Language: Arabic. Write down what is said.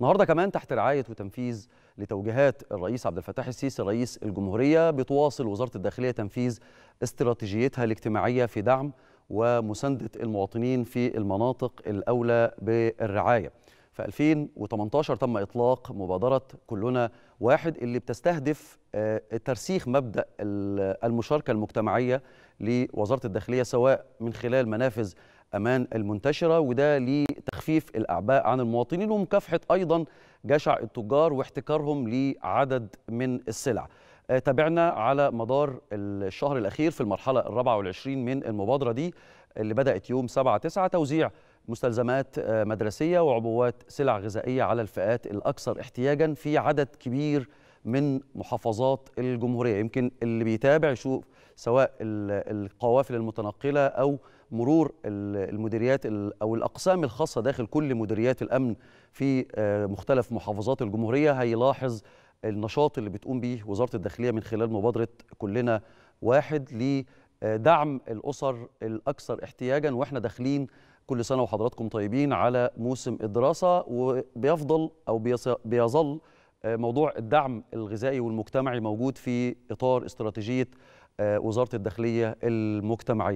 النهارده كمان تحت رعايه وتنفيذ لتوجيهات الرئيس عبد الفتاح السيسي رئيس الجمهوريه بتواصل وزاره الداخليه تنفيذ استراتيجيتها الاجتماعيه في دعم ومسانده المواطنين في المناطق الاولى بالرعايه. في 2018 تم اطلاق مبادره كلنا واحد اللي بتستهدف آه، ترسيخ مبدا المشاركه المجتمعيه لوزاره الداخليه سواء من خلال منافذ امان المنتشره وده ليه تخفيف الأعباء عن المواطنين ومكافحة أيضا جشع التجار واحتكارهم لعدد من السلع آه، تابعنا على مدار الشهر الأخير في المرحلة الرابعة والعشرين من المبادرة دي اللي بدأت يوم 7-9 توزيع مستلزمات آه، مدرسية وعبوات سلع غذائية على الفئات الأكثر احتياجا في عدد كبير من محافظات الجمهورية يمكن اللي بيتابع يشوف سواء القوافل المتنقلة أو مرور المديريات أو الأقسام الخاصة داخل كل مديريات الأمن في آه، مختلف محافظات الجمهورية هيلاحظ النشاط اللي بتقوم به وزارة الداخلية من خلال مبادرة كلنا واحد لدعم الأسر الأكثر احتياجا وإحنا داخلين كل سنة وحضراتكم طيبين على موسم الدراسة وبيفضل أو بيظل آه، موضوع الدعم الغذائي والمجتمعي موجود في اطار استراتيجيه آه، وزاره الداخليه المجتمعيه